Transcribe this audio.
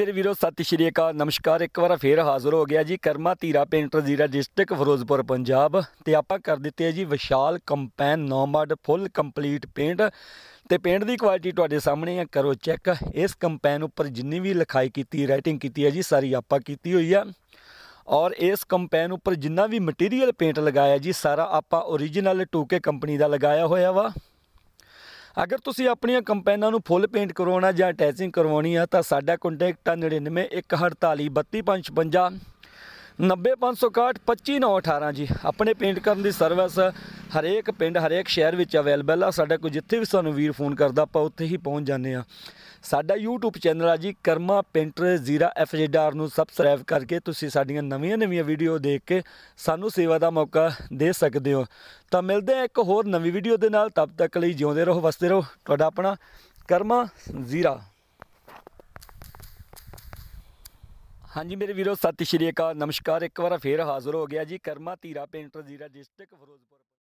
ਮੇਰੇ ਵੀਰੋ ਸਤਿ ਸ਼੍ਰੀ ਅਕਾਲ ਨਮਸਕਾਰ ਇੱਕ ਵਾਰ ਫੇਰ ਹਾਜ਼ਰ ਹੋ ਗਿਆ ਜੀ ਕਰਮਾ ਧੀਰਾ ਪੇਂਟਰ ਜ਼ੀਰਾ ਡਿਸਟ੍ਰਿਕਟ ਫਿਰੋਜ਼ਪੁਰ ਪੰਜਾਬ ਤੇ ਆਪਾਂ ਕਰ ਦਿੱਤੇ ਆ ਜੀ ਵਿਸ਼ਾਲ ਕੰਪੈਨ ਨੋਮਡ ਫੁੱਲ ਕੰਪਲੀਟ ਪੇਂਟ ਤੇ ਪੇਂਟ ਦੀ ਕੁਆਲਿਟੀ ਤੁਹਾਡੇ ਸਾਹਮਣੇ ਆ ਕਰੋ ਚੈੱਕ ਇਸ ਕੰਪੈਨ ਉੱਪਰ ਜਿੰਨੀ ਵੀ ਲਿਖਾਈ ਕੀਤੀ ਰਾਈਟਿੰਗ ਕੀਤੀ ਹੈ ਜੀ ਸਾਰੀ ਆਪਾਂ ਕੀਤੀ ਹੋਈ ਆ ਔਰ ਇਸ ਕੰਪੈਨ ਉੱਪਰ ਜਿੰਨਾ ਵੀ ਮਟੀਰੀਅਲ ਪੇਂਟ ਲਗਾਇਆ ਜੀ ਸਾਰਾ ਆਪਾਂ origignal 2K ਕੰਪਨੀ ਦਾ ਲਗਾਇਆ ਹੋਇਆ ਵਾ ਅਗਰ ਤੁਸੀਂ ਆਪਣੀਆਂ ਕੰਪੈਨਾਂ ਨੂੰ ਫੁੱਲ ਪੇਂਟ ਕਰਵਾਉਣਾ ਜਾਂ ਅਟੈਚਿੰਗ ਕਰਵਾਉਣੀ ਆ ਤਾਂ ਸਾਡਾ ਕੰਟੈਕਟ ਆ 9914832555 90561259918 ਜੀ ਆਪਣੇ ਪੇਂਟ ਕਰਨ ਦੀ ਸਰਵਿਸ ਹਰੇਕ ਪਿੰਡ ਹਰੇਕ ਸ਼ਹਿਰ ਵਿੱਚ ਅਵੇਲੇਬਲ ਆ ਸਾਡਾ ਕੋਈ ਜਿੱਥੇ ਵੀ ਸਾਨੂੰ ਵੀਰ ਫੋਨ ਕਰਦਾ ਆਪਾਂ ਉੱਥੇ ਹੀ ਪਹੁੰਚ ਜਾਂਦੇ ਆ ਸਾਡਾ YouTube ਚੈਨਲ ਆ ਜੀ ਕਰਮਾ ਪੇਂਟਰ ਜ਼ੀਰਾ ਐਫਜੀਆਰ ਨੂੰ ਸਬਸਕ੍ਰਾਈਬ ਕਰਕੇ ਤੁਸੀਂ ਸਾਡੀਆਂ ਨਵੀਆਂ-ਨਵੀਆਂ ਵੀਡੀਓ ਦੇਖ ਕੇ ਸਾਨੂੰ ਸੇਵਾ ਦਾ ਮੌਕਾ ਦੇ ਸਕਦੇ ਹੋ ਤਾਂ ਮਿਲਦੇ ਆ ਇੱਕ ਹੋਰ ਨਵੀਂ ਵੀਡੀਓ ਦੇ ਨਾਲ ਤਦ ਤੱਕ ਲਈ ਜਿਉਂਦੇ ਰਹੋ ਵਸਦੇ ਰਹੋ ਤੁਹਾਡਾ ਆਪਣਾ ਕਰਮਾ ਜ਼ੀਰਾ ਹਾਂਜੀ ਮੇਰੇ ਵੀਰੋ ਸਤਿ ਸ਼੍ਰੀ ਅਕਾਲ ਨਮਸਕਾਰ ਇੱਕ ਵਾਰ ਫੇਰ ਹਾਜ਼ਰ ਹੋ ਗਿਆ ਜੀ ਕਰਮਾ ਧੀਰਾ ਪੇਂਟਰ ਜ਼ੀਰਾ ਡਿਸਟ੍ਰਿਕਟ ਫਿਰੋਜ਼ਪੁਰ